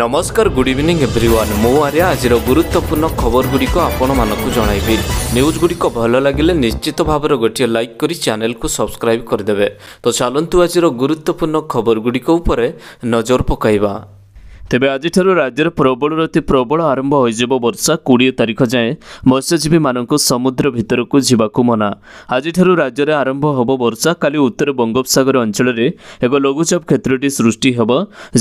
ନମସ୍କାର good evening everyone ମୁଁ ଆର୍ଯ୍ୟ ଆଜିର ଗୁରୁତ୍ୱପୂର୍ଣ୍ଣ ଖବରଗୁଡ଼ିକ ଆପଣମାନଙ୍କୁ ଜଣାଇବି ନ୍ୟୁଜ୍ ଗୁଡ଼ିକ ଭଲ ଲାଗିଲେ ନିଶ୍ଚିତ ଭାବରେ ଗୋଟିଏ ଲାଇକ୍ କରି ଚ୍ୟାନେଲ୍କୁ ସବସ୍କ୍ରାଇବ୍ କରିଦେବେ ତ ଚାଲନ୍ତୁ ଆଜିର ଗୁରୁତ୍ୱପୂର୍ଣ୍ଣ ଖବରଗୁଡ଼ିକ ଉପରେ ନଜର ପକାଇବା ତେବେ ଆଜିଠାରୁ ରାଜ୍ୟର ପ୍ରବଳରୁ ଅତି ପ୍ରବଳ ଆରମ୍ଭ ହୋଇଯିବ ବର୍ଷା କୋଡ଼ିଏ ତାରିଖ ଯାଏଁ ମତ୍ସ୍ୟଜୀବୀମାନଙ୍କୁ ସମୁଦ୍ର ଭିତରକୁ ଯିବାକୁ ମନା ଆଜିଠାରୁ ରାଜ୍ୟରେ ଆରମ୍ଭ ହେବ ବର୍ଷା କାଲି ଉତ୍ତର ବଙ୍ଗୋପସାଗର ଅଞ୍ଚଳରେ ଏକ ଲଘୁଚାପ କ୍ଷେତ୍ରଟି ସୃଷ୍ଟି ହେବ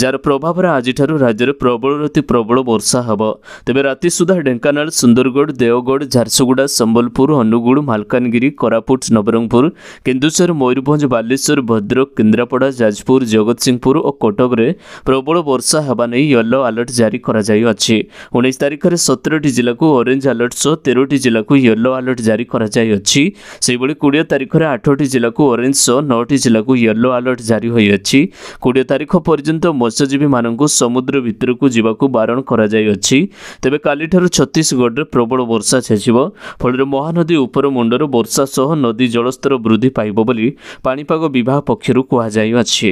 ଯାହାର ପ୍ରଭାବରେ ଆଜିଠାରୁ ରାଜ୍ୟରେ ପ୍ରବଳରୁ ଅତି ପ୍ରବଳ ବର୍ଷା ହେବ ତେବେ ରାତି ସୁଦ୍ଧା ଢେଙ୍କାନାଳ ସୁନ୍ଦରଗଡ଼ ଦେଓଗଡ଼ ଝାରସୁଗୁଡ଼ା ସମ୍ବଲପୁର ଅନୁଗୁଳ ମାଲକାନଗିରି କୋରାପୁଟ ନବରଙ୍ଗପୁର କେନ୍ଦୁଝର ମୟୂରଭଞ୍ଜ ବାଲେଶ୍ୱର ଭଦ୍ରକ କେନ୍ଦ୍ରାପଡ଼ା ଯାଜପୁର ଜଗତସିଂହପୁର ଓ କଟକରେ ପ୍ରବଳ ବର୍ଷା ହେବା ନେଇ ୟେଲୋ ଆଲର୍ଟ ଜାରି କରାଯାଇଅଛି ଉଣେଇଶ ତାରିଖରେ ସତରଟି ଜିଲ୍ଲାକୁ ଅରେଞ୍ଜ ଆଲର୍ଟ ସହ ତେରଟି ଜିଲ୍ଲାକୁ ୟେଲୋ ଆଲର୍ଟ ଜାରି କରାଯାଇଅଛି ସେହିଭଳି କୋଡ଼ିଏ ତାରିଖରେ ଆଠଟି ଜିଲ୍ଲାକୁ ଅରେଞ୍ଜ ସହ ନଅଟି ଜିଲ୍ଲାକୁ ୟେଲୋ ଆଲର୍ଟ ଜାରି ହୋଇଅଛି କୋଡ଼ିଏ ତାରିଖ ପର୍ଯ୍ୟନ୍ତ ମତ୍ସ୍ୟଜୀବୀମାନଙ୍କୁ ସମୁଦ୍ର ଭିତରକୁ ଯିବାକୁ ବାରଣ କରାଯାଇଅଛି ତେବେ କାଲିଠାରୁ ଛତିଶଗଡ଼ରେ ପ୍ରବଳ ବର୍ଷା ଛେଚିବ ଫଳରେ ମହାନଦୀ ଉପର ମୁଣ୍ଡରୁ ବର୍ଷା ସହ ନଦୀ ଜଳସ୍ତର ବୃଦ୍ଧି ପାଇବ ବୋଲି ପାଣିପାଗ ବିଭାଗ ପକ୍ଷରୁ କୁହାଯାଇଅଛି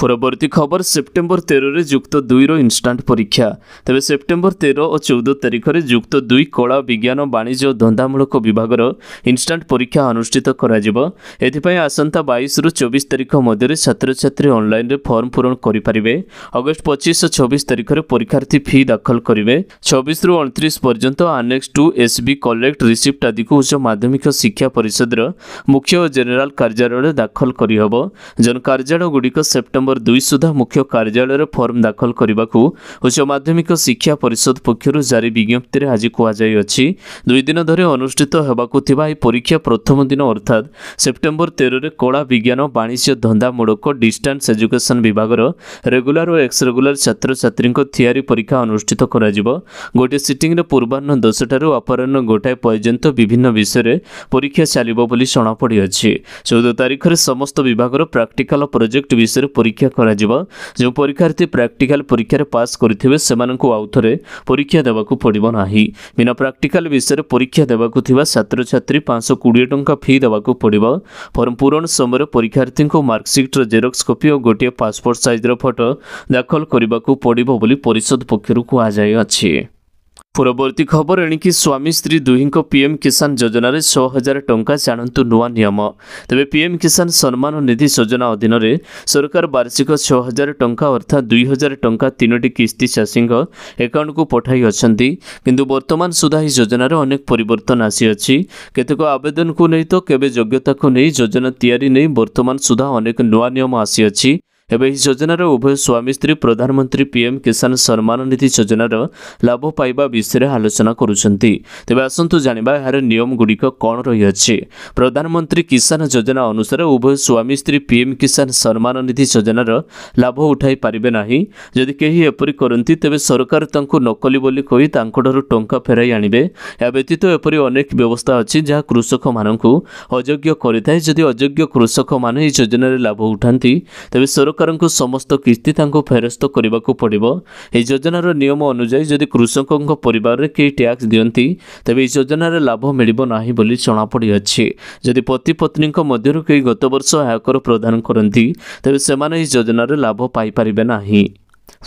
ପରବର୍ତ୍ତୀ ଖବର ସେପ୍ଟେମ୍ବର ତେରରେ ଯୁକ୍ତ ଦୁଇର ଇନ୍ଷ୍ଟାଣ୍ଟ ପରୀକ୍ଷା ତେବେ ସେପ୍ଟେମ୍ବର ତେର ଓ ଚଉଦ ତାରିଖରେ ଯୁକ୍ତ ଦୁଇ କଳା ବିଜ୍ଞାନ ବାଣିଜ୍ୟ ଓ ଧନ୍ଦାମୂଳକ ବିଭାଗର ଇନ୍ଷ୍ଟାଣ୍ଟ ପରୀକ୍ଷା ଅନୁଷ୍ଠିତ କରାଯିବ ଏଥିପାଇଁ ଆସନ୍ତା ବାଇଶରୁ ଚବିଶ ତାରିଖ ମଧ୍ୟରେ ଛାତ୍ରଛାତ୍ରୀ ଅନ୍ଲାଇନ୍ରେ ଫର୍ମ ପୂରଣ କରିପାରିବେ ଅଗଷ୍ଟ ପଚିଶ ଓ ଛବିଶ ତାରିଖରେ ପରୀକ୍ଷାର୍ଥୀ ଫି ଦାଖଲ କରିବେ ଛବିଶରୁ ଅଣତିରିଶ ପର୍ଯ୍ୟନ୍ତ annex two SB collect receipt ଆଦିକୁ ଉଚ୍ଚ ମାଧ୍ୟମିକ ଶିକ୍ଷା ପରିଷଦର ମୁଖ୍ୟ ଓ ଜେନେରାଲ କାର୍ଯ୍ୟାଳୟରେ ଦାଖଲ କରିହେବ ଯେଉଁ କାର୍ଯ୍ୟାଳୟଗୁଡ଼ିକ ସେପ୍ଟେମ୍ବର ନମ୍ବର ଦୁଇ ସୁଦ୍ଧା ମୁଖ୍ୟ କାର୍ଯ୍ୟାଳୟରେ ଫର୍ମ ଦାଖଲ କରିବାକୁ ଉଚ୍ଚ ମାଧ୍ୟମିକ ଶିକ୍ଷା ପରିଷଦ ପକ୍ଷରୁ ଜାରି ବିଜ୍ଞପ୍ତିରେ ଆଜି କୁହାଯାଇଅଛି ଦୁଇଦିନ ଧରି ଅନୁଷ୍ଠିତ ହେବାକୁ ଥିବା ଏହି ପରୀକ୍ଷା ପ୍ରଥମ ଦିନ ଅର୍ଥାତ୍ ସେପ୍ଟେମ୍ବର ତେରରେ କଳା ବିଜ୍ଞାନ ବାଣିଜ୍ୟ ଧନ୍ଦାମୂଳକ ଡିଷ୍ଟାନ୍ସ ଏଜୁକେସନ୍ ବିଭାଗର ରେଗୁଲାର ଓ ଏକ୍ସ ରେଗୁଲାର ଛାତ୍ରଛାତ୍ରୀଙ୍କ ଥିଆରି ପରୀକ୍ଷା ଅନୁଷ୍ଠିତ କରାଯିବ ଗୋଟିଏ ସିଟିଂରେ ପୂର୍ବାହ୍ନ ଦଶଟାରୁ ଅପରାହ୍ନ ଗୋଟାଏ ପର୍ଯ୍ୟନ୍ତ ବିଭିନ୍ନ ବିଷୟରେ ପରୀକ୍ଷା ଚାଲିବ ବୋଲି ଜଣାପଡ଼ିଅଛି ଚଉଦ ତାରିଖରେ ସମସ୍ତ ବିଭାଗର ପ୍ରାକ୍ଟିକାଲ ପ୍ରୋଜେକ୍ଟ ବିଷୟରେ ପରୀକ୍ଷା ପରୀକ୍ଷା କରାଯିବ ଯେଉଁ ପରୀକ୍ଷାର୍ଥୀ ପ୍ରାକ୍ଟିକାଲ ପରୀକ୍ଷାରେ ପାସ୍ କରିଥିବେ ସେମାନଙ୍କୁ ଆଉ ଥରେ ପରୀକ୍ଷା ଦେବାକୁ ପଡ଼ିବ ନାହିଁ ବିନା ପ୍ରାକ୍ଟିକାଲ ବିଷୟରେ ପରୀକ୍ଷା ଦେବାକୁ ଥିବା ଛାତ୍ରଛାତ୍ରୀ ପାଞ୍ଚଶହ କୋଡ଼ିଏ ଟଙ୍କା ଫି ଦେବାକୁ ପଡ଼ିବ ଫର୍ମ ପୂରଣ ସମୟରେ ପରୀକ୍ଷାର୍ଥୀଙ୍କୁ ମାର୍କସିଟ୍ର ଜେରକ୍ସ କପି ଓ ଗୋଟିଏ ପାସପୋର୍ଟ ସାଇଜ୍ର ଫଟୋ ଦାଖଲ କରିବାକୁ ପଡ଼ିବ ବୋଲି ପରିଷଦ ପକ୍ଷରୁ କୁହାଯାଇଅଛି ପରବର୍ତ୍ତୀ ଖବର ଏଣିକି ସ୍ୱାମୀ ସ୍ତ୍ରୀ ଦୁହିଁଙ୍କ ପିଏମ୍ କିଷାନ ଯୋଜନାରେ ଶହ ହଜାର ଟଙ୍କା ଜାଣନ୍ତୁ ନୂଆ ନିୟମ ତେବେ ପିଏମ୍ କିଷାନ ସମ୍ମାନ ନିଧି ଯୋଜନା ଅଧୀନରେ ସରକାର ବାର୍ଷିକ ଛଅ ହଜାର ଟଙ୍କା ଅର୍ଥାତ୍ ଦୁଇ ହଜାର ଟଙ୍କା ତିନୋଟି କିସ୍ତି ଚାଷୀଙ୍କ ଏକାଉଣ୍ଟକୁ ପଠାଇ ଅଛନ୍ତି କିନ୍ତୁ ବର୍ତ୍ତମାନ ସୁଦ୍ଧା ଏହି ଯୋଜନାରେ ଅନେକ ପରିବର୍ତ୍ତନ ଆସିଅଛି କେତେକ ଆବେଦନକୁ ନେଇ ତ କେବେ ଯୋଗ୍ୟତାକୁ ନେଇ ଯୋଜନା ତିଆରି ନେଇ ବର୍ତ୍ତମାନ ସୁଦ୍ଧା ଅନେକ ନୂଆ ନିୟମ ଆସିଅଛି ଏବେ ଏହି ଯୋଜନାର ଉଭୟ ସ୍ୱାମୀ ସ୍ତ୍ରୀ ପ୍ରଧାନମନ୍ତ୍ରୀ ପିଏମ୍ କିଷାନ ସମ୍ମାନ ନିଧି ଯୋଜନାର ଲାଭ ପାଇବା ବିଷୟରେ ଆଲୋଚନା କରୁଛନ୍ତି ତେବେ ଆସନ୍ତୁ ଜାଣିବା ଏହାର ନିୟମଗୁଡ଼ିକ କ'ଣ ରହିଅଛି ପ୍ରଧାନମନ୍ତ୍ରୀ କିଷାନ ଯୋଜନା ଅନୁସାରେ ଉଭୟ ସ୍ୱାମୀ ସ୍ତ୍ରୀ ପିଏମ୍ କିଷାନ ସମ୍ମାନ ନିଧି ଯୋଜନାର ଲାଭ ଉଠାଇ ପାରିବେ ନାହିଁ ଯଦି କେହି ଏପରି କରନ୍ତି ତେବେ ସରକାର ତାଙ୍କୁ ନକଲି ବୋଲି କହି ତାଙ୍କଠାରୁ ଟଙ୍କା ଫେରାଇ ଆଣିବେ ଏହା ବ୍ୟତୀତ ଏପରି ଅନେକ ବ୍ୟବସ୍ଥା ଅଛି ଯାହା କୃଷକମାନଙ୍କୁ ଅଯୋଗ୍ୟ କରିଥାଏ ଯଦି ଅଯୋଗ୍ୟ କୃଷକମାନେ ଏହି ଯୋଜନାରେ ଲାଭ ଉଠାନ୍ତି ତେବେ ସରକାର ସରକାରଙ୍କୁ ସମସ୍ତ କିସ୍ତି ତାଙ୍କୁ ଫେରସ୍ତ କରିବାକୁ ପଡ଼ିବ ଏହି ଯୋଜନାର ନିୟମ ଅନୁଯାୟୀ ଯଦି କୃଷକଙ୍କ ପରିବାରରେ କେହି ଟ୍ୟାକ୍ସ ଦିଅନ୍ତି ତେବେ ଏହି ଯୋଜନାରେ ଲାଭ ମିଳିବ ନାହିଁ ବୋଲି ଜଣାପଡ଼ିଅଛି ଯଦି ପତି ପତ୍ନୀଙ୍କ ମଧ୍ୟରୁ କେହି ଗତବର୍ଷ ଆୟକର ପ୍ରଦାନ କରନ୍ତି ତେବେ ସେମାନେ ଏହି ଯୋଜନାରେ ଲାଭ ପାଇପାରିବେ ନାହିଁ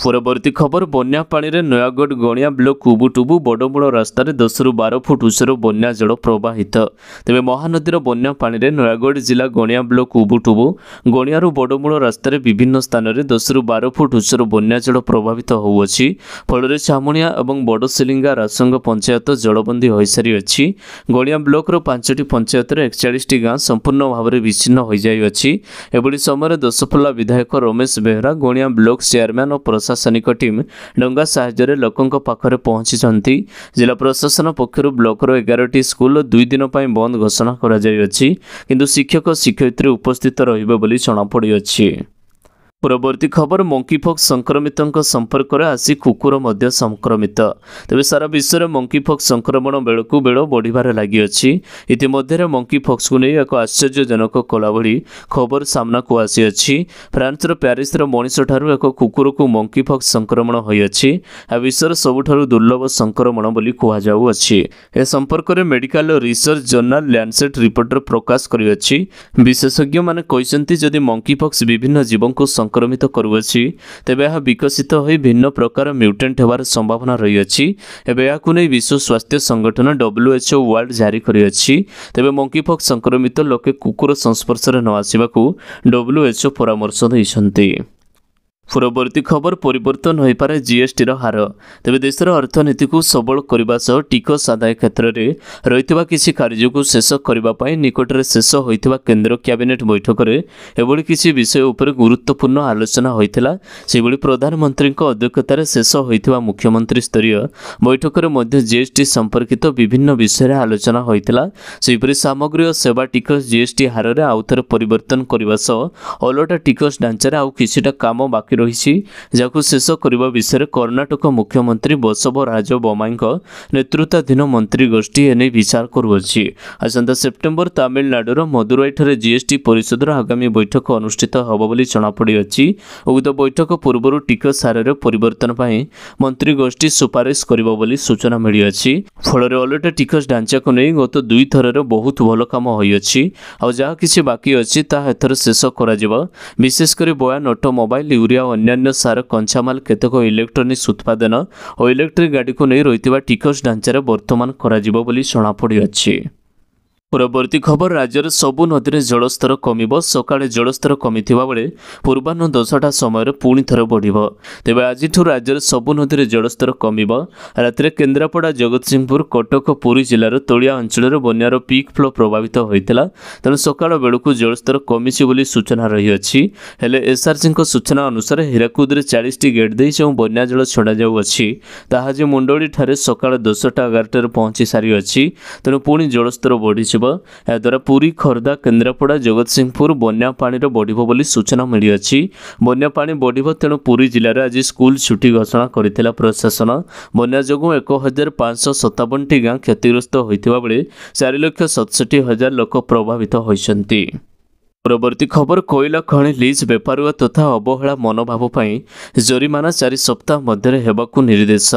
ପରବର୍ତ୍ତୀ ଖବର ବନ୍ୟା ପାଣିରେ ନୟାଗଡ଼ ଗଣିଆ ବ୍ଲକ ଉବୁଟୁବୁ ବଡ଼ମୂଳ ରାସ୍ତାରେ ଦଶରୁ ବାର ଫୁଟ ଉଚ୍ଚରୁ ବନ୍ୟା ଜଳ ପ୍ରବାହିତ ତେବେ ମହାନଦୀର ବନ୍ୟା ପାଣିରେ ନୟାଗଡ଼ ଜିଲ୍ଲା ଗଣିଆ ବ୍ଲକ ଉବୁଟୁବୁ ଗଣିଆରୁ ବଡ଼ମୂଳ ରାସ୍ତାରେ ବିଭିନ୍ନ ସ୍ଥାନରେ ଦଶରୁ ବାର ଫୁଟ ଉଚ୍ଚରୁ ବନ୍ୟା ଜଳ ପ୍ରଭାବିତ ହେଉଅଛି ଫଳରେ ଛାମୁଣିଆ ଏବଂ ବଡ଼ସିଲିଙ୍ଗା ରାସଙ୍ଗ ପଞ୍ଚାୟତ ଜଳବନ୍ଦୀ ହୋଇସାରିଅଛି ଗଣିଆ ବ୍ଲକର ପାଞ୍ଚଟି ପଞ୍ଚାୟତରେ ଏକଚାଳିଶଟି ଗାଁ ସମ୍ପୂର୍ଣ୍ଣ ଭାବରେ ବିଚ୍ଛିନ୍ନ ହୋଇଯାଇଅଛି ଏଭଳି ସମୟରେ ଦଶଫଲା ବିଧାୟକ ରମେଶ ବେହେରା ଗଣିଆ ବ୍ଲକ୍ ଚେୟାରମ୍ୟାନ୍ ଓ ପ୍ରଶାସନିକ ଟିମ୍ ଡଙ୍ଗା ସାହାଯ୍ୟରେ ଲୋକଙ୍କ ପାଖରେ ପହଞ୍ଚିଛନ୍ତି ଜିଲ୍ଲା ପ୍ରଶାସନ ପକ୍ଷରୁ ବ୍ଲକର ଏଗାରଟି ସ୍କୁଲ ଦୁଇ ଦିନ ପାଇଁ ବନ୍ଦ ଘୋଷଣା କରାଯାଇଅଛି କିନ୍ତୁ ଶିକ୍ଷକ ଶିକ୍ଷୟିତ୍ରୀ ଉପସ୍ଥିତ ରହିବେ ବୋଲି ଜଣାପଡ଼ିଅଛି ପରବର୍ତ୍ତୀ ଖବର ମଙ୍କିଫକ୍ସ ସଂକ୍ରମିତଙ୍କ ସମ୍ପର୍କରେ ଆସି କୁକୁର ମଧ୍ୟ ସଂକ୍ରମିତ ତେବେ ସାରା ବିଶ୍ୱରେ ମଙ୍କିଫକ୍ସ ସଂକ୍ରମଣ ବେଳକୁ ବେଳ ବଢ଼ିବାରେ ଲାଗିଅଛି ଇତିମଧ୍ୟରେ ମଙ୍କିଫକ୍ସକୁ ନେଇ ଏକ ଆଶ୍ଚର୍ଯ୍ୟଜନକ ଭଳି ଖବର ସାମ୍ନାକୁ ଆସିଅଛି ଫ୍ରାନ୍ସର ପ୍ୟାରିସ୍ର ମଣିଷଠାରୁ ଏକ କୁକୁରକୁ ମଙ୍କିଫକ୍ସ ସଂକ୍ରମଣ ହୋଇଅଛି ଏହା ବିଶ୍ୱର ସବୁଠାରୁ ଦୁର୍ଲଭ ସଂକ୍ରମଣ ବୋଲି କୁହାଯାଉଅଛି ଏ ସମ୍ପର୍କରେ ମେଡିକାଲ ରିସର୍ଚ୍ଚ ଜର୍ନାଲ ଲ୍ୟାଣ୍ଡସେଟ୍ ରିପୋର୍ଟର ପ୍ରକାଶ କରିଅଛି ବିଶେଷଜ୍ଞମାନେ କହିଛନ୍ତି ଯଦି ମଙ୍କିଫକ୍ସ ବିଭିନ୍ନ ଜୀବଙ୍କୁ ସଂକ୍ରମିତ କରୁଅଛି ତେବେ ଏହା ବିକଶିତ ହୋଇ ଭିନ୍ନ ପ୍ରକାର ମ୍ୟୁଟେଣ୍ଟ ହେବାର ସମ୍ଭାବନା ରହିଅଛି ଏବେ ଏହାକୁ ନେଇ ବିଶ୍ୱ ସ୍ୱାସ୍ଥ୍ୟ ସଂଗଠନ ଡବ୍ଲ୍ୟୁଏଚ୍ଓ ୱାର୍ଲଡ ଜାରି କରିଅଛି ତେବେ ମଙ୍କିପକ୍ସ ସଂକ୍ରମିତ ଲୋକେ କୁକୁର ସଂସ୍ପର୍ଶରେ ନ ଆସିବାକୁ ଡବ୍ଲ୍ୟୁଏଚ୍ଓ ପରାମର୍ଶ ଦେଇଛନ୍ତି ପରବର୍ତ୍ତୀ ଖବର ପରିବର୍ତ୍ତନ ହୋଇପାରେ ଜିଏସ୍ଟିର ହାର ତେବେ ଦେଶର ଅର୍ଥନୀତିକୁ ସବଳ କରିବା ସହ ଟିକସ ଆଦାୟ କ୍ଷେତ୍ରରେ ରହିଥିବା କିଛି କାର୍ଯ୍ୟକୁ ଶେଷ କରିବା ପାଇଁ ନିକଟରେ ଶେଷ ହୋଇଥିବା କେନ୍ଦ୍ର କ୍ୟାବିନେଟ୍ ବୈଠକରେ ଏଭଳି କିଛି ବିଷୟ ଉପରେ ଗୁରୁତ୍ୱପୂର୍ଣ୍ଣ ଆଲୋଚନା ହୋଇଥିଲା ସେହିଭଳି ପ୍ରଧାନମନ୍ତ୍ରୀଙ୍କ ଅଧ୍ୟକ୍ଷତାରେ ଶେଷ ହୋଇଥିବା ମୁଖ୍ୟମନ୍ତ୍ରୀ ସ୍ତରୀୟ ବୈଠକରେ ମଧ୍ୟ ଜିଏସ୍ଟି ସମ୍ପର୍କିତ ବିଭିନ୍ନ ବିଷୟରେ ଆଲୋଚନା ହୋଇଥିଲା ସେହିପରି ସାମଗ୍ରୀ ଓ ସେବା ଟିକସ ଜିଏସ୍ଟି ହାରରେ ଆଉଥରେ ପରିବର୍ତ୍ତନ କରିବା ସହ ଅଲଟା ଟିକସ ଢାଞ୍ଚାରେ ଆଉ କିଛିଟା କାମ ବାକି ରହିଛି ଯାହାକୁ ଶେଷ କରିବା ବିଷୟରେ କର୍ଣ୍ଣାଟକ ମୁଖ୍ୟମନ୍ତ୍ରୀ ବସବ ରାଜ ବୋମାଇଙ୍କ ନେତୃତ୍ୱାଧୀନ ମନ୍ତ୍ରୀଗୋଷ୍ଠୀ ଏନେଇ ବିଚାର କରୁଅଛି ଆସନ୍ତା ସେପ୍ଟେମ୍ବର ତାମିଲନାଡୁର ମଦୁରାଇଠାରେ ଜିଏସ୍ଟି ପରିଷଦର ଆଗାମୀ ବୈଠକ ଅନୁଷ୍ଠିତ ହେବ ବୋଲି ଜଣାପଡ଼ିଅଛି ଉକ୍ତ ବୈଠକ ପୂର୍ବରୁ ଟିକସ ହାରରେ ପରିବର୍ତ୍ତନ ପାଇଁ ମନ୍ତ୍ରୀଗୋଷ୍ଠୀ ସୁପାରିଶ କରିବ ବୋଲି ସୂଚନା ମିଳିଅଛି ଫଳରେ ଅଲଟା ଟିକସ ଢାଞ୍ଚାକୁ ନେଇ ଗତ ଦୁଇଥରରେ ବହୁତ ଭଲ କାମ ହୋଇଅଛି ଆଉ ଯାହା କିଛି ବାକି ଅଛି ତାହା ଏଥର ଶେଷ କରାଯିବ ବିଶେଷ କରି ବୟାନ ମୋବାଇଲ ୟୁରିଆ ଅନ୍ୟାନ୍ୟ ସାର କଞ୍ଚାମାଲ କେତେକ ଇଲେକ୍ଟ୍ରୋନିକ୍ସ ଉତ୍ପାଦନ ଓ ଇଲେକ୍ଟ୍ରିକ୍ ଗାଡ଼ିକୁ ନେଇ ରହିଥିବା ଟିକସ ଢାଞ୍ଚାରେ ବର୍ତ୍ତମାନ କରାଯିବ ବୋଲି ଜଣାପଡ଼ିଅଛି ପରବର୍ତ୍ତୀ ଖବର ରାଜ୍ୟରେ ସବୁ ନଦୀରେ ଜଳସ୍ତର କମିବ ସକାଳେ ଜଳସ୍ତର କମିଥିବା ବେଳେ ପୂର୍ବାହ୍ନ ଦଶଟା ସମୟରେ ପୁଣି ଥରେ ବଢ଼ିବ ତେବେ ଆଜିଠାରୁ ରାଜ୍ୟରେ ସବୁ ନଦୀରେ ଜଳସ୍ତର କମିବ ରାତିରେ କେନ୍ଦ୍ରାପଡ଼ା ଜଗତସିଂହପୁର କଟକ ପୁରୀ ଜିଲ୍ଲାର ତଳିଆ ଅଞ୍ଚଳରେ ବନ୍ୟାର ପିକ୍ ଫ୍ଲୋ ପ୍ରଭାବିତ ହୋଇଥିଲା ତେଣୁ ସକାଳ ବେଳକୁ ଜଳସ୍ତର କମିଛି ବୋଲି ସୂଚନା ରହିଅଛି ହେଲେ ଏସ୍ଆର୍ସିଙ୍କ ସୂଚନା ଅନୁସାରେ ହୀରାକୁଦରେ ଚାଳିଶଟି ଗେଟ୍ ଦେଇ ଯେଉଁ ବନ୍ୟା ଜଳ ଛଡ଼ାଯାଉଅଛି ତାହା ଯେ ମୁଣ୍ଡଳିଠାରେ ସକାଳ ଦଶଟା ଏଗାରଟାରେ ପହଞ୍ଚି ସାରିଅଛି ତେଣୁ ପୁଣି ଜଳସ୍ତର ବଢ଼ିଛି ଆସିବ ଏହାଦ୍ୱାରା ପୁରୀ ଖୋର୍ଦ୍ଧା କେନ୍ଦ୍ରାପଡ଼ା ଜଗତସିଂହପୁର ବନ୍ୟା ପାଣିର ବଢ଼ିବ ବୋଲି ସୂଚନା ମିଳିଅଛି ବନ୍ୟା ପାଣି ବଢ଼ିବ ତେଣୁ ପୁରୀ ଜିଲ୍ଲାରେ ଆଜି ସ୍କୁଲ ଛୁଟି ଘୋଷଣା କରିଥିଲା ପ୍ରଶାସନ ବନ୍ୟା ଯୋଗୁଁ ଏକ ହଜାର ପାଞ୍ଚଶହ ସତାବନଟି ଗାଁ କ୍ଷତିଗ୍ରସ୍ତ ହୋଇଥିବା ବେଳେ ଚାରି ଲକ୍ଷ ସତଷଠି ହଜାର ଲୋକ ପ୍ରଭାବିତ ହୋଇଛନ୍ତି ପରବର୍ତ୍ତୀ ଖବର କୋଇଲା ଖଣି ଲିଜ୍ ବେପାରୁଆ ତଥା ଅବହେଳା ମନୋଭାବ ପାଇଁ ଜରିମାନା ଚାରି ସପ୍ତାହ ମଧ୍ୟରେ ହେବାକୁ ନିର୍ଦ୍ଦେଶ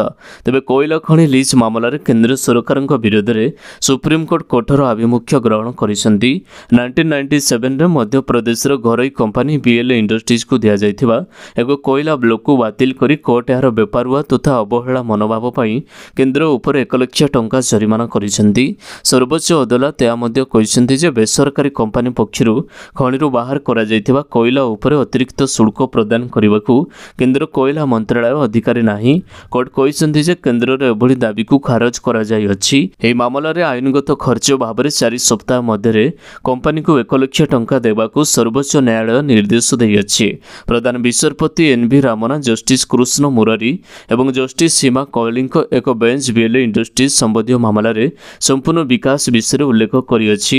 ତେବେ କୋଇଲା ଖଣି ଲିଜ୍ ମାମଲାରେ କେନ୍ଦ୍ର ସରକାରଙ୍କ ବିରୋଧରେ ସୁପ୍ରିମକୋର୍ଟ କଠୋର ଆଭିମୁଖ୍ୟ ଗ୍ରହଣ କରିଛନ୍ତି ନାଇଣ୍ଟିନ୍ ନାଇଣ୍ଟି ସେଭେନରେ ମଧ୍ୟପ୍ରଦେଶର ଘରୋଇ କମ୍ପାନୀ ବିଏଲ୍ଏ ଇଣ୍ଡଷ୍ଟ୍ରିଜ୍କୁ ଦିଆଯାଇଥିବା ଏକ କୋଇଲା ବ୍ଲକ୍କୁ ବାତିଲ କରି କୋର୍ଟ ଏହାର ବେପାରୁଆ ତଥା ଅବହେଳା ମନୋଭାବ ପାଇଁ କେନ୍ଦ୍ର ଉପରେ ଏକ ଲକ୍ଷ ଟଙ୍କା ଜରିମାନା କରିଛନ୍ତି ସର୍ବୋଚ୍ଚ ଅଦାଲତ ଏହା ମଧ୍ୟ କହିଛନ୍ତି ଯେ ବେସରକାରୀ କମ୍ପାନୀ ପକ୍ଷରୁ ଖଣିରୁ ବାହାର କରାଯାଇଥିବା କୋଇଲା ଉପରେ ଅତିରିକ୍ତ ଶୁଳ୍କ ପ୍ରଦାନ କରିବାକୁ କେନ୍ଦ୍ର କୋଇଲା ମନ୍ତ୍ରଣାଳୟ ଅଧିକାରୀ ନାହିଁ କୋର୍ଟ କହିଛନ୍ତି ଯେ କେନ୍ଦ୍ରର ଏଭଳି ଦାବିକୁ ଖାରଜ କରାଯାଇଅଛି ଏହି ମାମଲାରେ ଆଇନଗତ ଖର୍ଚ୍ଚ ଭାବରେ ଚାରି ସପ୍ତାହ ମଧ୍ୟରେ କମ୍ପାନୀକୁ ଏକ ଲକ୍ଷ ଟଙ୍କା ଦେବାକୁ ସର୍ବୋଚ୍ଚ ନ୍ୟାୟାଳୟ ନିର୍ଦ୍ଦେଶ ଦେଇଅଛି ପ୍ରଧାନ ବିଚାରପତି ଏନ୍ଭି ରାମନା ଜଷ୍ଟିସ୍ କୃଷ୍ଣ ମୁରାରୀ ଏବଂ ଜଷ୍ଟିସ୍ ସୀମା କୈଳିଙ୍କ ଏକ ବେଞ୍ଚ ବିଏଲ୍ଏ ଇଣ୍ଡଷ୍ଟ୍ରିଜ୍ ସମ୍ବନ୍ଧୀୟ ମାମଲାରେ ସମ୍ପୂର୍ଣ୍ଣ ବିକାଶ ବିଷୟରେ ଉଲ୍ଲେଖ କରିଅଛି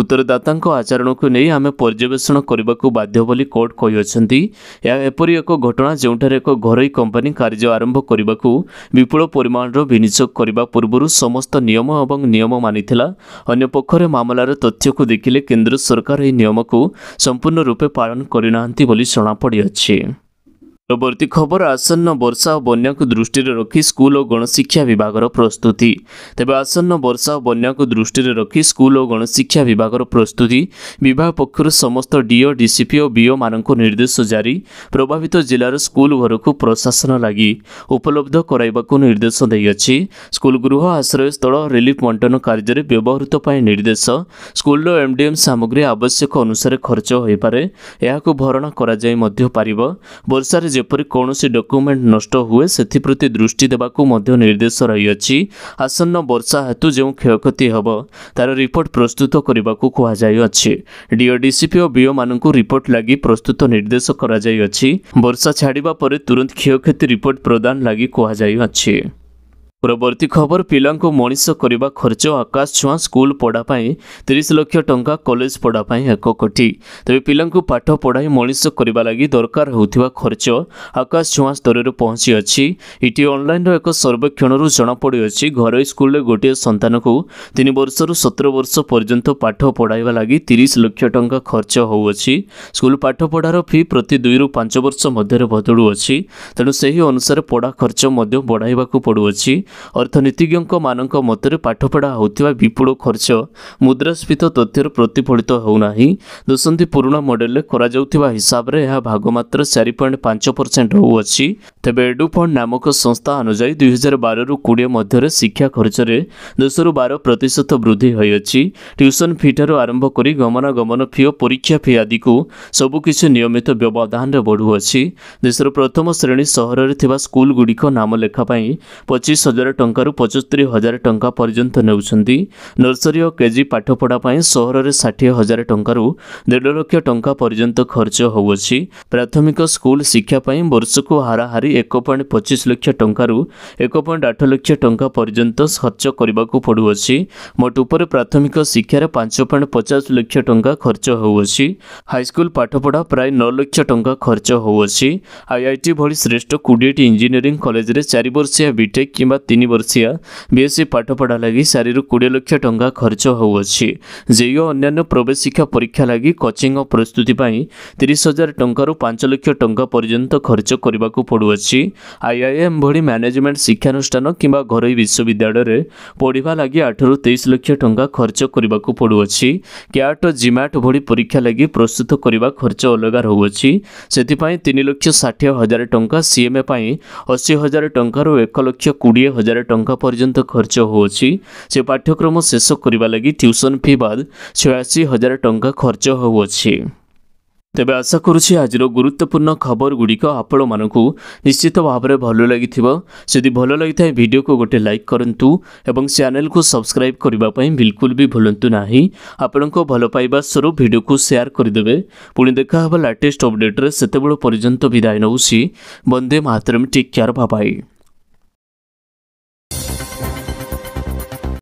ଉତ୍ତରଦାତାଙ୍କ ଆଚରଣକୁ ନେଇ ଆମେ ଆମେ ପର୍ଯ୍ୟବେଷଣ କରିବାକୁ ବାଧ୍ୟ ବୋଲି କୋର୍ଟ କହିଅଛନ୍ତି ଏହା ଏପରି ଏକ ଘଟଣା ଯେଉଁଠାରେ ଏକ ଘରୋଇ କମ୍ପାନୀ କାର୍ଯ୍ୟ ଆରମ୍ଭ କରିବାକୁ ବିପୁଳ ପରିମାଣର ବିନିଯୋଗ କରିବା ପୂର୍ବରୁ ସମସ୍ତ ନିୟମ ଏବଂ ନିୟମ ମାନିଥିଲା ଅନ୍ୟପକ୍ଷରେ ମାମଲାର ତଥ୍ୟକୁ ଦେଖିଲେ କେନ୍ଦ୍ର ସରକାର ଏହି ନିୟମକୁ ସମ୍ପୂର୍ଣ୍ଣ ରୂପେ ପାଳନ କରିନାହାନ୍ତି ବୋଲି ଜଣାପଡ଼ିଅଛି ପରବର୍ତ୍ତୀ ଖବର ଆସନ୍ନ ବର୍ଷା ଓ ବନ୍ୟାକୁ ଦୃଷ୍ଟିରେ ରଖି ସ୍କୁଲ ଓ ଗଣଶିକ୍ଷା ବିଭାଗର ପ୍ରସ୍ତୁତି ତେବେ ଆସନ୍ନ ବର୍ଷା ଓ ବନ୍ୟାକୁ ଦୃଷ୍ଟିରେ ରଖି ସ୍କୁଲ ଓ ଗଣଶିକ୍ଷା ବିଭାଗର ପ୍ରସ୍ତୁତି ବିଭାଗ ପକ୍ଷରୁ ସମସ୍ତ ଡିଓ ଡିସିପି ଓ ବିଓମାନଙ୍କୁ ନିର୍ଦ୍ଦେଶ ଜାରି ପ୍ରଭାବିତ ଜିଲ୍ଲାର ସ୍କୁଲ ଘରକୁ ପ୍ରଶାସନ ଲାଗି ଉପଲବ୍ଧ କରାଇବାକୁ ନିର୍ଦ୍ଦେଶ ଦେଇଅଛି ସ୍କୁଲ ଗୃହ ଆଶ୍ରୟସ୍ଥଳ ରିଲିଫ୍ ବଣ୍ଟନ କାର୍ଯ୍ୟରେ ବ୍ୟବହୃତ ପାଇଁ ନିର୍ଦ୍ଦେଶ ସ୍କୁଲର ଏମ୍ଡିଏମ୍ ସାମଗ୍ରୀ ଆବଶ୍ୟକ ଅନୁସାରେ ଖର୍ଚ୍ଚ ହୋଇପାରେ ଏହାକୁ ଭରଣା କରାଯାଇ ମଧ୍ୟ ପାରିବ ବର୍ଷାରେ ଯେପରି କୌଣସି ଡକ୍ୟୁମେଣ୍ଟ ନଷ୍ଟ ହୁଏ ସେଥିପ୍ରତି ଦୃଷ୍ଟି ଦେବାକୁ ମଧ୍ୟ ନିର୍ଦ୍ଦେଶ ରହିଅଛି ଆସନ୍ନ ବର୍ଷା ହେତୁ ଯେଉଁ କ୍ଷୟକ୍ଷତି ହେବ ତା'ର ରିପୋର୍ଟ ପ୍ରସ୍ତୁତ କରିବାକୁ କୁହାଯାଇଅଛି ଡିଓ ଡିସିପି ଓ ବିଓମାନଙ୍କୁ ରିପୋର୍ଟ ଲାଗି ପ୍ରସ୍ତୁତ ନିର୍ଦ୍ଦେଶ କରାଯାଇଅଛି ବର୍ଷା ଛାଡ଼ିବା ପରେ ତୁରନ୍ତ କ୍ଷୟକ୍ଷତି ରିପୋର୍ଟ ପ୍ରଦାନ ଲାଗି କୁହାଯାଇଅଛି ପରବର୍ତ୍ତୀ ଖବର ପିଲାଙ୍କୁ ମଣିଷ କରିବା ଖର୍ଚ୍ଚ ଆକାଶ ଛୁଆଁ ସ୍କୁଲ ପଢ଼ା ପାଇଁ ତିରିଶ ଲକ୍ଷ ଟଙ୍କା କଲେଜ ପଢ଼ା ପାଇଁ ଏକ କୋଟି ତେବେ ପିଲାଙ୍କୁ ପାଠ ପଢ଼ାଇ ମଣିଷ କରିବା ଲାଗି ଦରକାର ହେଉଥିବା ଖର୍ଚ୍ଚ ଆକାଶ ଛୁଆଁ ସ୍ତରରେ ପହଞ୍ଚିଅଛି ଇଟି ଅନ୍ଲାଇନ୍ର ଏକ ସର୍ବେକ୍ଷଣରୁ ଜଣାପଡ଼ିଅଛି ଘରୋଇ ସ୍କୁଲରେ ଗୋଟିଏ ସନ୍ତାନକୁ ତିନି ବର୍ଷରୁ ସତର ବର୍ଷ ପର୍ଯ୍ୟନ୍ତ ପାଠ ପଢ଼ାଇବା ଲାଗି ତିରିଶ ଲକ୍ଷ ଟଙ୍କା ଖର୍ଚ୍ଚ ହେଉଅଛି ସ୍କୁଲ ପାଠପଢ଼ାର ଫି ପ୍ରତି ଦୁଇରୁ ପାଞ୍ଚ ବର୍ଷ ମଧ୍ୟରେ ବଦଳୁଅଛି ତେଣୁ ସେହି ଅନୁସାରେ ପଢ଼ା ଖର୍ଚ୍ଚ ମଧ୍ୟ ବଢ଼ାଇବାକୁ ପଡ଼ୁଅଛି ଅର୍ଥନୀତିଜ୍ଞଙ୍କ ମାନଙ୍କ ମତରେ ପାଠପଢ଼ା ହେଉଥିବା ବିପୁଳ ଖର୍ଚ୍ଚ ମୁଦ୍ରାସ୍ଫୀତ ତଥ୍ୟରୁ ପ୍ରତିଫଳିତ ହେଉନାହିଁ ଦଶନ୍ଧି ପୁରୁଣା ମଡେଲରେ କରାଯାଉଥିବା ହିସାବରେ ଏହା ଭାଗ ମାତ୍ର ଚାରି ପଏଣ୍ଟ ପାଞ୍ଚ ପରସେଣ୍ଟ ହେଉଅଛି ତେବେ ଏଡୁ ଫଣ୍ଡ ନାମକ ସଂସ୍ଥା ଅନୁଯାୟୀ ଦୁଇହଜାର ବାରରୁ କୋଡ଼ିଏ ମଧ୍ୟରେ ଶିକ୍ଷା ଖର୍ଚ୍ଚରେ ଦଶରୁ ବାର ପ୍ରତିଶତ ବୃଦ୍ଧି ହୋଇଅଛି ଟ୍ୟୁସନ୍ ଫି'ଠାରୁ ଆରମ୍ଭ କରି ଗମନାଗମନ ଫି ଓ ପରୀକ୍ଷା ଫି ଆଦିକୁ ସବୁକିଛି ନିୟମିତ ବ୍ୟବଧାନରେ ବଢ଼ୁଅଛି ଦେଶର ପ୍ରଥମ ଶ୍ରେଣୀ ସହରରେ ଥିବା ସ୍କୁଲଗୁଡ଼ିକ ନାମ ଲେଖା ପାଇଁ ପଚିଶ ହଜାର ହଜାର ଟଙ୍କାରୁ ପଞ୍ଚସ୍ତରୀ ହଜାର ଟଙ୍କା ପର୍ଯ୍ୟନ୍ତ ନେଉଛନ୍ତି ନର୍ସରୀ ଓ କେଜି ପାଠପଢ଼ା ପାଇଁ ସହରରେ ଷାଠିଏ ହଜାର ଟଙ୍କାରୁ ଦେଢ଼ ଲକ୍ଷ ଟଙ୍କା ପର୍ଯ୍ୟନ୍ତ ଖର୍ଚ୍ଚ ହେଉଅଛି ପ୍ରାଥମିକ ସ୍କୁଲ ଶିକ୍ଷା ପାଇଁ ବର୍ଷକୁ ହାରାହାରି ଏକ ପଏଣ୍ଟ ପଚିଶ ଲକ୍ଷ ଟଙ୍କାରୁ ଏକ ପଏଣ୍ଟ ଆଠ ଲକ୍ଷ ଟଙ୍କା ପର୍ଯ୍ୟନ୍ତ ଖର୍ଚ୍ଚ କରିବାକୁ ପଡ଼ୁଅଛି ମୋଟ ଉପରେ ପ୍ରାଥମିକ ଶିକ୍ଷାରେ ପାଞ୍ଚ ପଏଣ୍ଟ ପଚାଶ ଲକ୍ଷ ଟଙ୍କା ଖର୍ଚ୍ଚ ହେଉଅଛି ହାଇସ୍କୁଲ ପାଠପଢ଼ା ପ୍ରାୟ ନଅ ଲକ୍ଷ ଟଙ୍କା ଖର୍ଚ୍ଚ ହେଉଅଛି ଆଇଆଇଟି ଭଳି ଶ୍ରେଷ୍ଠ କୋଡ଼ିଏଟି ଇଞ୍ଜିନିୟରିଂ କଲେଜରେ ଚାରିବର୍ଷିଆ ବିଟେକ୍ କିମ୍ବା ତିନି ବର୍ଷିଆ ବିଏସ୍ସି ପାଠପଢ଼ା ଲାଗି ଚାରିରୁ କୋଡ଼ିଏ ଲକ୍ଷ ଟଙ୍କା ଖର୍ଚ୍ଚ ହେଉଅଛି ଜେଇ ଓ ଅନ୍ୟାନ୍ୟ ପ୍ରବେଶିକା ପରୀକ୍ଷା ଲାଗି କୋଚିଂ ଓ ପ୍ରସ୍ତୁତି ପାଇଁ ତିରିଶ ହଜାର ଟଙ୍କାରୁ ପାଞ୍ଚ ଲକ୍ଷ ଟଙ୍କା ପର୍ଯ୍ୟନ୍ତ ଖର୍ଚ୍ଚ କରିବାକୁ ପଡ଼ୁଅଛି ଆଇଆଇଏମ୍ ଭଳି ମ୍ୟାନେଜମେଣ୍ଟ ଶିକ୍ଷାନୁଷ୍ଠାନ କିମ୍ବା ଘରୋଇ ବିଶ୍ୱବିଦ୍ୟାଳୟରେ ପଢ଼ିବା ଲାଗି ଆଠରୁ ତେଇଶ ଲକ୍ଷ ଟଙ୍କା ଖର୍ଚ୍ଚ କରିବାକୁ ପଡ଼ୁଅଛି କ୍ୟାଟ୍ ଓ ଜିମାଟ୍ ଭଳି ପରୀକ୍ଷା ଲାଗି ପ୍ରସ୍ତୁତ କରିବା ଖର୍ଚ୍ଚ ଅଲଗା ରହୁଅଛି ସେଥିପାଇଁ ତିନି ଲକ୍ଷ ଷାଠିଏ ହଜାର ଟଙ୍କା ସିଏମ୍ଏ ପାଇଁ ଅଶୀ ହଜାର ଟଙ୍କାରୁ ଏକ ଲକ୍ଷ କୋଡ଼ିଏ ହଜାର ଟଙ୍କା ପର୍ଯ୍ୟନ୍ତ ଖର୍ଚ୍ଚ ହେଉଛି ସେ ପାଠ୍ୟକ୍ରମ ଶେଷ କରିବା ଲାଗି ଟ୍ୟୁସନ୍ ଫି ବାଦ୍ ଛୟାଅଶୀ ହଜାର ଟଙ୍କା ଖର୍ଚ୍ଚ ହେଉଅଛି ତେବେ ଆଶା କରୁଛି ଆଜିର ଗୁରୁତ୍ୱପୂର୍ଣ୍ଣ ଖବରଗୁଡ଼ିକ ଆପଣମାନଙ୍କୁ ନିଶ୍ଚିତ ଭାବରେ ଭଲ ଲାଗିଥିବ ଯଦି ଭଲ ଲାଗିଥାଏ ଭିଡ଼ିଓକୁ ଗୋଟେ ଲାଇକ୍ କରନ୍ତୁ ଏବଂ ଚ୍ୟାନେଲକୁ ସବସ୍କ୍ରାଇବ୍ କରିବା ପାଇଁ ବିଲକୁଲ ବି ଭୁଲନ୍ତୁ ନାହିଁ ଆପଣଙ୍କ ଭଲ ପାଇବା ସ୍ୱରୂପ ଭିଡ଼ିଓକୁ ସେୟାର କରିଦେବେ ପୁଣି ଦେଖା ହେବ ଲାଟେଷ୍ଟ ଅପଡେଟ୍ରେ ସେତେବେଳେ ପର୍ଯ୍ୟନ୍ତ ବିଦାୟ ନେଉଛି ବନ୍ଦେ ମାତରମ୍ ଟିକ୍ କେୟାର ବାବାଇ